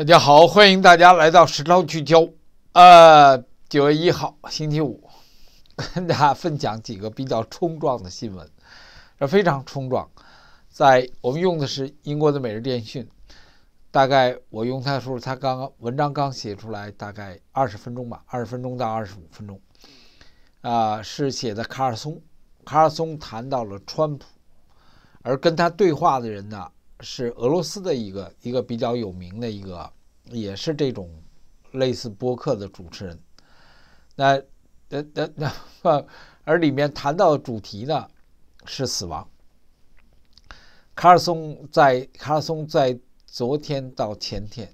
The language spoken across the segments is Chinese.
大家好，欢迎大家来到时超聚焦。呃，九月一号星期五，跟大家分享几个比较冲撞的新闻，这非常冲撞。在我们用的是英国的《每日电讯》，大概我用它的时候，它刚刚文章刚写出来，大概二十分钟吧，二十分钟到二十五分钟。啊，是写的卡尔松，卡尔松谈到了川普，而跟他对话的人呢？是俄罗斯的一个一个比较有名的一个，也是这种类似播客的主持人。那呃呃那，而里面谈到主题呢是死亡。卡尔松在卡尔松在昨天到前天，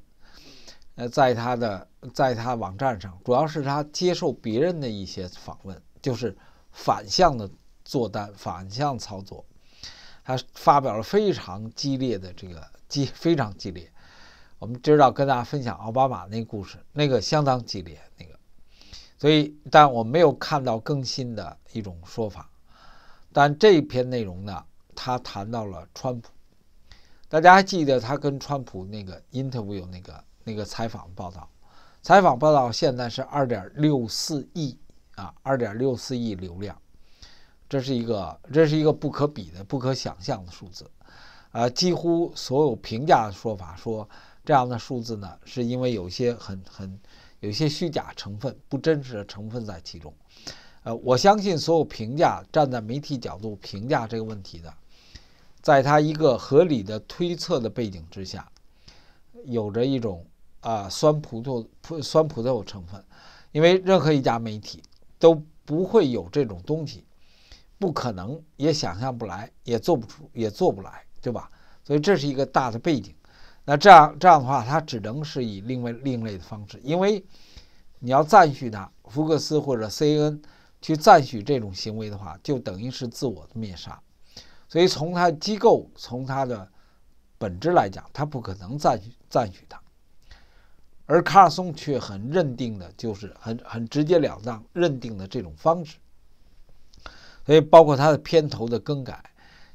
呃，在他的在他网站上，主要是他接受别人的一些访问，就是反向的做单，反向操作。他发表了非常激烈的这个激非常激烈，我们知道跟大家分享奥巴马那故事，那个相当激烈那个，所以但我没有看到更新的一种说法，但这篇内容呢，他谈到了川普，大家还记得他跟川普那个 interview 那个那个采访报道，采访报道现在是二点六四亿啊，二点六四亿流量。这是一个，这是一个不可比的、不可想象的数字，啊，几乎所有评价的说法说这样的数字呢，是因为有些很很，有些虚假成分、不真实的成分在其中，呃，我相信所有评价站在媒体角度评价这个问题的，在他一个合理的推测的背景之下，有着一种啊酸葡萄酸葡萄的成分，因为任何一家媒体都不会有这种东西。不可能，也想象不来，也做不出，也做不来，对吧？所以这是一个大的背景。那这样这样的话，他只能是以另外另类的方式，因为你要赞许他，福克斯或者 C N 去赞许这种行为的话，就等于是自我的灭杀。所以从他机构、从他的本质来讲，他不可能赞许赞许他。而卡尔松却很认定的，就是很很直截了当认定的这种方式。所以，包括它的片头的更改，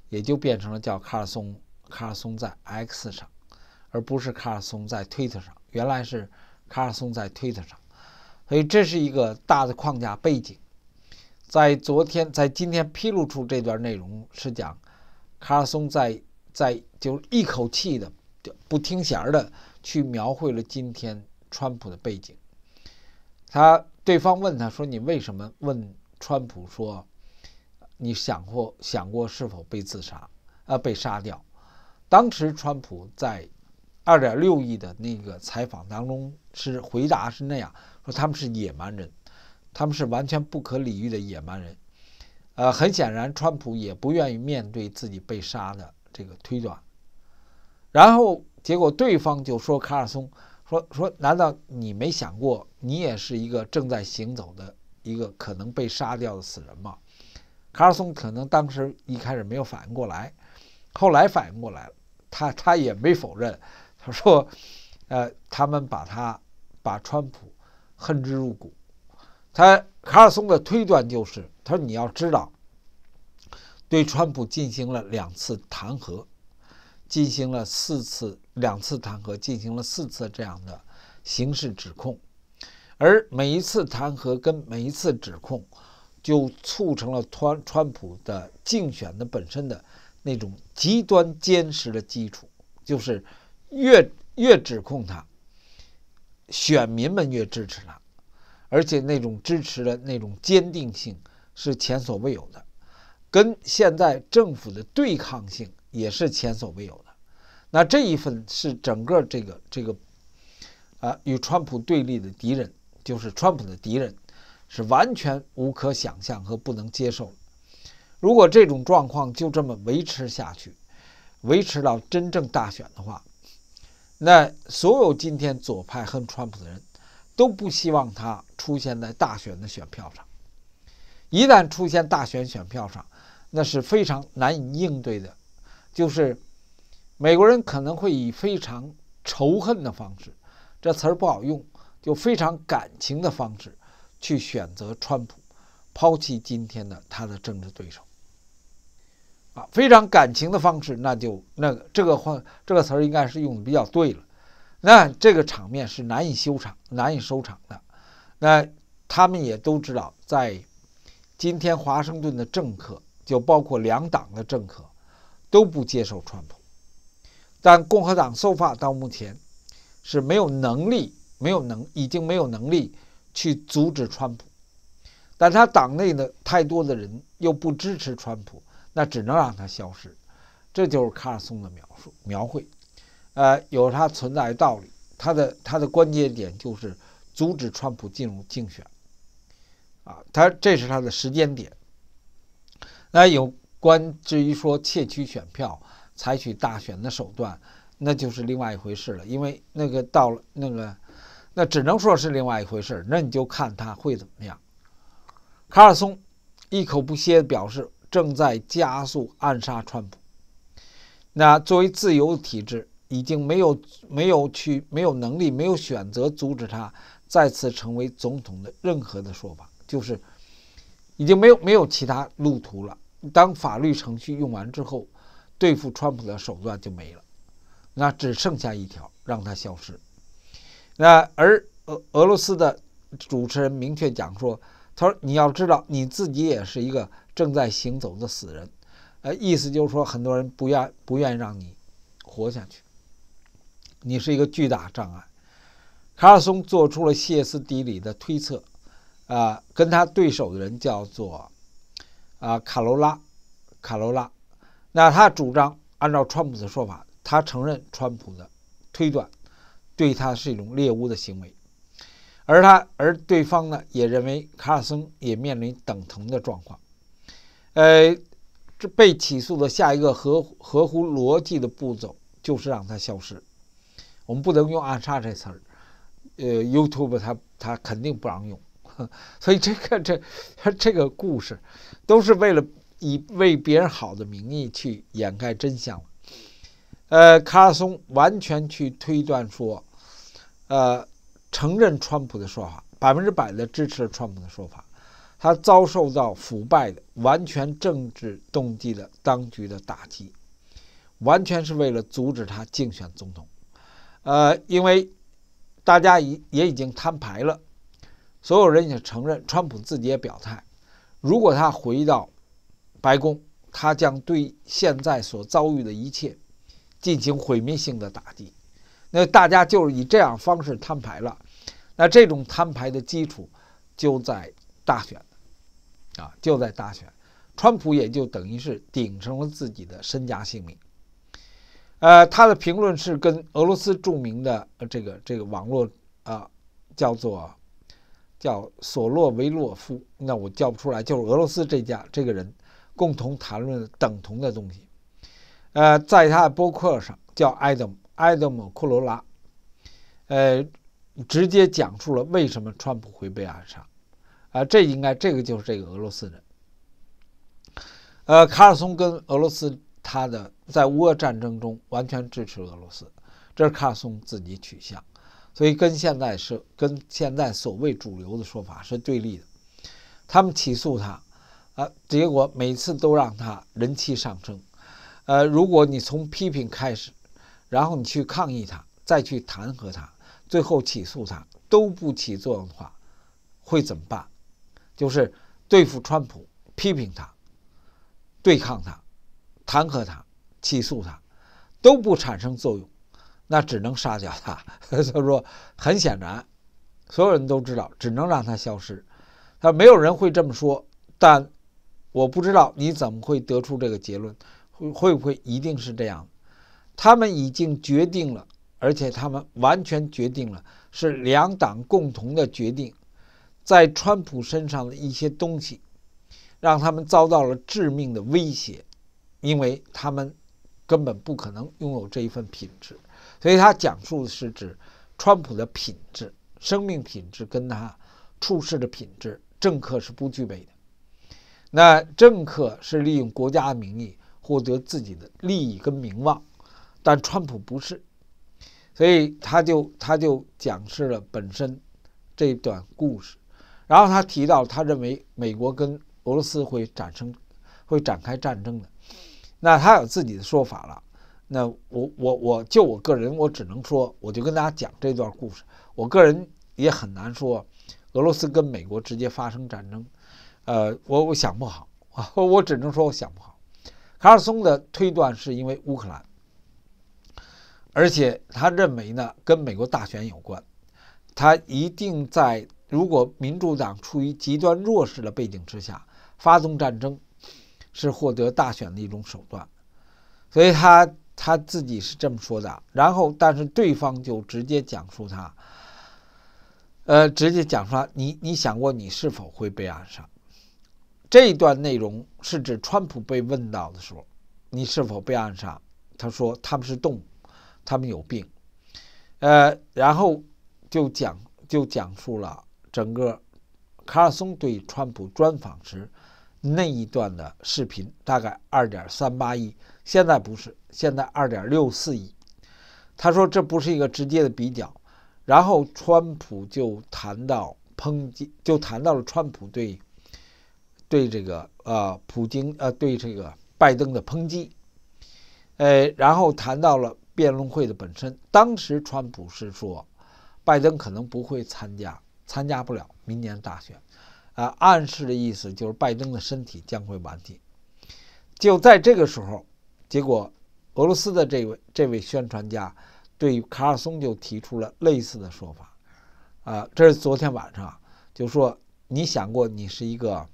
也就变成了叫卡尔松，卡尔松在 X 上，而不是卡尔松在 Twitter 上。原来是卡尔松在 Twitter 上，所以这是一个大的框架背景。在昨天，在今天披露出这段内容是讲卡尔松在在就一口气的不听弦儿的去描绘了今天川普的背景。他对方问他说：“你为什么问川普说？”你想过想过是否被自杀？呃，被杀掉？当时川普在二点六亿的那个采访当中是回答是那样，说他们是野蛮人，他们是完全不可理喻的野蛮人。呃，很显然，川普也不愿意面对自己被杀的这个推断。然后结果对方就说：“卡尔松说说，难道你没想过，你也是一个正在行走的一个可能被杀掉的死人吗？”卡尔松可能当时一开始没有反应过来，后来反应过来了，他他也没否认，他说，呃，他们把他把川普恨之入骨。他卡尔松的推断就是，他说你要知道，对川普进行了两次弹劾，进行了四次两次弹劾，进行了四次这样的刑事指控，而每一次弹劾跟每一次指控。就促成了川川普的竞选的本身的那种极端坚实的基础，就是越越指控他，选民们越支持他，而且那种支持的那种坚定性是前所未有的，跟现在政府的对抗性也是前所未有的。那这一份是整个这个这个，啊，与川普对立的敌人，就是川普的敌人。是完全无可想象和不能接受的。如果这种状况就这么维持下去，维持到真正大选的话，那所有今天左派恨川普的人，都不希望他出现在大选的选票上。一旦出现大选选票上，那是非常难以应对的，就是美国人可能会以非常仇恨的方式，这词儿不好用，就非常感情的方式。去选择川普，抛弃今天的他的政治对手。啊，非常感情的方式，那就那个这个话这个词儿应该是用的比较对了。那这个场面是难以修场、难以收场的。那他们也都知道，在今天华盛顿的政客，就包括两党的政客，都不接受川普。但共和党受罚到目前是没有能力、没有能已经没有能力。去阻止川普，但他党内呢太多的人又不支持川普，那只能让他消失。这就是卡尔松的描述、描绘。呃，有他存在的道理，他的他的关键点就是阻止川普进入竞选。啊，他这是他的时间点。那有关至于说窃取选票、采取大选的手段，那就是另外一回事了，因为那个到了那个。那只能说是另外一回事那你就看他会怎么样。卡尔松一口不歇表示正在加速暗杀川普。那作为自由体制，已经没有没有去没有能力没有选择阻止他再次成为总统的任何的说法，就是已经没有没有其他路途了。当法律程序用完之后，对付川普的手段就没了，那只剩下一条让他消失。那而俄俄罗斯的主持人明确讲说，他说你要知道你自己也是一个正在行走的死人，呃，意思就是说很多人不愿不愿意让你活下去，你是一个巨大障碍。卡尔松做出了歇斯底里的推测，啊，跟他对手的人叫做啊卡罗拉，卡罗拉，那他主张按照川普的说法，他承认川普的推断。对他是一种猎巫的行为，而他而对方呢也认为卡尔森也面临等同的状况。呃，这被起诉的下一个合合乎逻辑的步骤就是让他消失。我们不能用暗杀这词儿，呃，YouTube 他他肯定不让用。所以这个这 这个故事都是为了以为别人好的名义去掩盖真相呃，卡尔松完全去推断说。呃，承认川普的说法，百分之百的支持了川普的说法。他遭受到腐败的、完全政治动机的当局的打击，完全是为了阻止他竞选总统。呃，因为大家已也已经摊牌了，所有人也承认，川普自己也表态，如果他回到白宫，他将对现在所遭遇的一切进行毁灭性的打击。那大家就是以这样方式摊牌了，那这种摊牌的基础就在大选，啊，就在大选，川普也就等于是顶上了自己的身家性命。呃，他的评论是跟俄罗斯著名的这个这个网络啊，叫做叫索洛维洛夫，那我叫不出来，就是俄罗斯这家这个人共同谈论等同的东西。呃，在他的博客上叫 Adam。埃德姆库罗拉，呃，直接讲述了为什么川普会被暗杀，啊，这应该这个就是这个俄罗斯人，呃，卡尔松跟俄罗斯，他的在乌俄战争中完全支持俄罗斯，这是卡尔松自己取向，所以跟现在是跟现在所谓主流的说法是对立的，他们起诉他，啊，结果每次都让他人气上升，呃，如果你从批评开始。然后你去抗议他，再去弹劾他，最后起诉他，都不起作用的话，会怎么办？就是对付川普，批评他，对抗他，弹劾他，起诉他，都不产生作用，那只能杀掉他。所 以说：“很显然，所有人都知道，只能让他消失。”他说：“没有人会这么说。”但我不知道你怎么会得出这个结论，会会不会一定是这样？他们已经决定了，而且他们完全决定了，是两党共同的决定。在川普身上的一些东西，让他们遭到了致命的威胁，因为他们根本不可能拥有这一份品质。所以他讲述的是指川普的品质、生命品质跟他处世的品质，政客是不具备的。那政客是利用国家的名义获得自己的利益跟名望。但川普不是，所以他就他就讲示了本身这段故事，然后他提到他认为美国跟俄罗斯会产生会展开战争的，那他有自己的说法了。那我我我就我个人，我只能说，我就跟大家讲这段故事。我个人也很难说俄罗斯跟美国直接发生战争，呃，我我想不好啊，我只能说我想不好。卡尔松的推断是因为乌克兰。而且他认为呢，跟美国大选有关，他一定在如果民主党处于极端弱势的背景之下发动战争，是获得大选的一种手段。所以他他自己是这么说的。然后，但是对方就直接讲述他，呃，直接讲出来，你你想过你是否会被暗杀？这段内容是指川普被问到的时候，你是否被暗杀？他说他们是动。他们有病，呃，然后就讲就讲述了整个卡尔松对川普专访时那一段的视频，大概二点三八亿，现在不是，现在二点六四亿。他说这不是一个直接的比较，然后川普就谈到抨击，就谈到了川普对对这个呃普京呃对这个拜登的抨击，呃，然后谈到了。辩论会的本身，当时川普是说，拜登可能不会参加，参加不了明年大选，啊，暗示的意思就是拜登的身体将会顽疾。就在这个时候，结果俄罗斯的这位这位宣传家对卡尔松就提出了类似的说法，啊，这是昨天晚上就说，你想过你是一个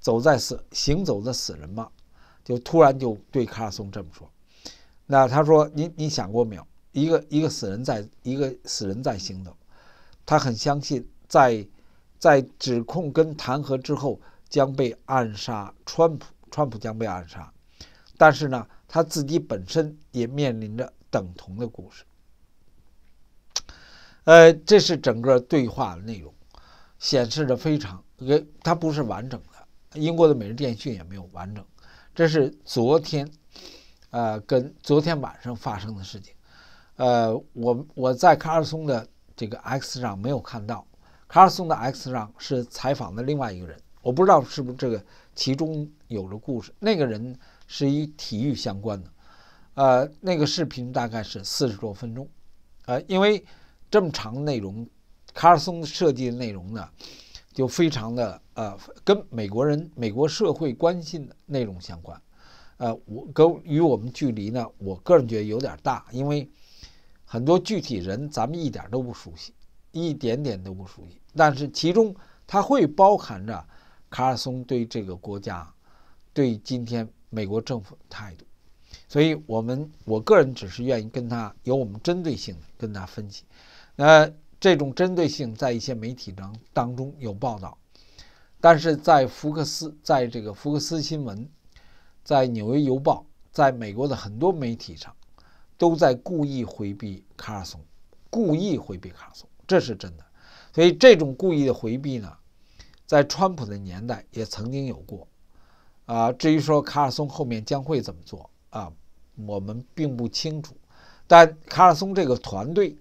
走在死行走的死人吗？就突然就对卡尔松这么说。那他说：“你你想过没有？一个一个死人在，一个死人在行走。他很相信，在在指控跟弹劾之后，将被暗杀川普，川普将被暗杀。但是呢，他自己本身也面临着等同的故事。呃，这是整个对话内容，显示的非常，呃，它不是完整的。英国的《每日电讯》也没有完整。这是昨天。”呃，跟昨天晚上发生的事情，呃，我我在卡尔松的这个 X 上没有看到，卡尔松的 X 上是采访的另外一个人，我不知道是不是这个其中有着故事，那个人是以体育相关的，呃，那个视频大概是四十多分钟，呃，因为这么长内容，卡尔松设计的内容呢，就非常的呃，跟美国人、美国社会关心的内容相关。呃，我跟与我们距离呢，我个人觉得有点大，因为很多具体人咱们一点都不熟悉，一点点都不熟悉。但是其中它会包含着卡尔松对这个国家、对今天美国政府的态度，所以我们我个人只是愿意跟他有我们针对性的跟他分析。那这种针对性在一些媒体当当中有报道，但是在福克斯在这个福克斯新闻。在《纽约邮报》、在美国的很多媒体上，都在故意回避卡尔松，故意回避卡尔松，这是真的。所以这种故意的回避呢，在川普的年代也曾经有过。啊，至于说卡尔松后面将会怎么做啊，我们并不清楚。但卡尔松这个团队，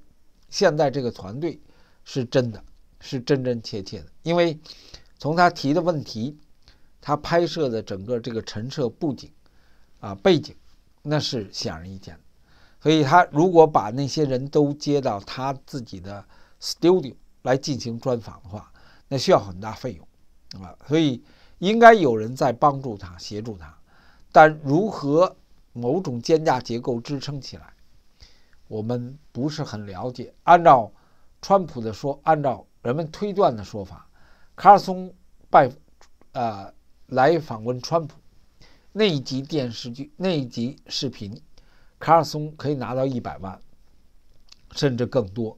现在这个团队是真的，是真真切切的，因为从他提的问题。他拍摄的整个这个陈设布景，啊，背景，那是显而易见的。所以他如果把那些人都接到他自己的 studio 来进行专访的话，那需要很大费用，啊，所以应该有人在帮助他、协助他。但如何某种肩架结构支撑起来，我们不是很了解。按照川普的说，按照人们推断的说法，卡尔松拜，呃。来访问川普那一集电视剧那一集视频，卡尔松可以拿到一百万，甚至更多。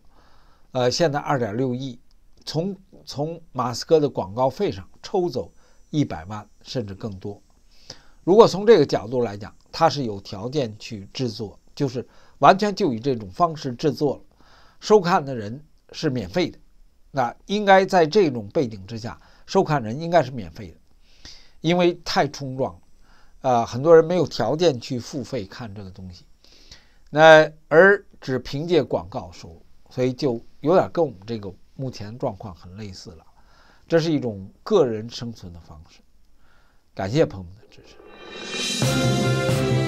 呃，现在二点六亿，从从马斯克的广告费上抽走一百万甚至更多。如果从这个角度来讲，他是有条件去制作，就是完全就以这种方式制作了。收看的人是免费的，那应该在这种背景之下，收看人应该是免费的。因为太冲撞，呃，很多人没有条件去付费看这个东西，那而只凭借广告收入，所以就有点跟我们这个目前状况很类似了。这是一种个人生存的方式。感谢朋友们的支持。